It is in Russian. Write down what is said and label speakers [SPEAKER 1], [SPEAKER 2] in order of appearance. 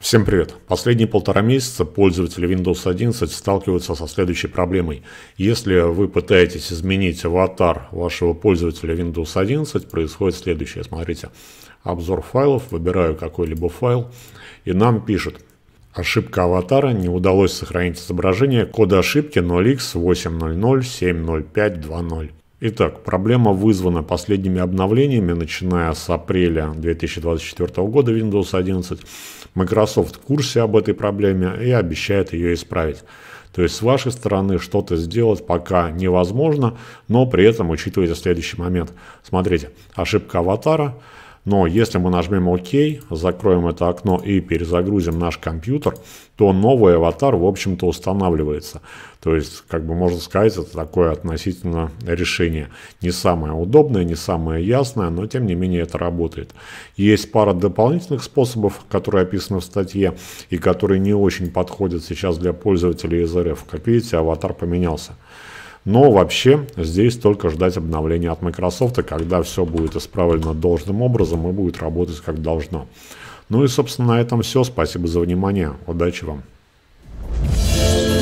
[SPEAKER 1] Всем привет! Последние полтора месяца пользователи Windows 11 сталкиваются со следующей проблемой. Если вы пытаетесь изменить аватар вашего пользователя Windows 11, происходит следующее. Смотрите, обзор файлов, выбираю какой-либо файл, и нам пишет Ошибка аватара, не удалось сохранить изображение, код ошибки 0x80070520. Итак, проблема вызвана последними обновлениями, начиная с апреля 2024 года Windows 11. Microsoft в курсе об этой проблеме и обещает ее исправить. То есть с вашей стороны что-то сделать пока невозможно, но при этом учитывайте следующий момент. Смотрите, ошибка аватара – но если мы нажмем ОК, закроем это окно и перезагрузим наш компьютер, то новый аватар, в общем-то, устанавливается. То есть, как бы можно сказать, это такое относительно решение. Не самое удобное, не самое ясное, но тем не менее это работает. Есть пара дополнительных способов, которые описаны в статье и которые не очень подходят сейчас для пользователей из РФ. Как видите, аватар поменялся. Но вообще здесь только ждать обновления от Microsoft, когда все будет исправлено должным образом и будет работать как должно. Ну и, собственно, на этом все. Спасибо за внимание. Удачи вам. Thank